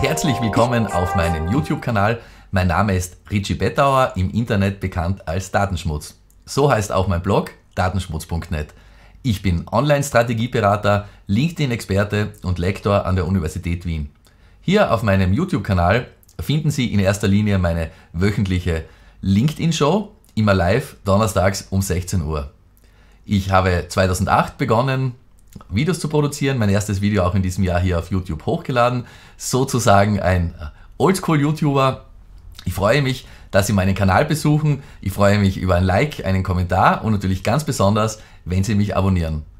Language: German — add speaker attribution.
Speaker 1: Herzlich willkommen auf meinem YouTube-Kanal. Mein Name ist Richie Bettauer, im Internet bekannt als Datenschmutz. So heißt auch mein Blog datenschmutz.net. Ich bin Online-Strategieberater, LinkedIn-Experte und Lektor an der Universität Wien. Hier auf meinem YouTube-Kanal finden Sie in erster Linie meine wöchentliche LinkedIn-Show, immer live, donnerstags um 16 Uhr. Ich habe 2008 begonnen, Videos zu produzieren. Mein erstes Video auch in diesem Jahr hier auf YouTube hochgeladen. Sozusagen ein äh, Oldschool-YouTuber. Ich freue mich, dass Sie meinen Kanal besuchen. Ich freue mich über ein Like, einen Kommentar und natürlich ganz besonders, wenn Sie mich abonnieren.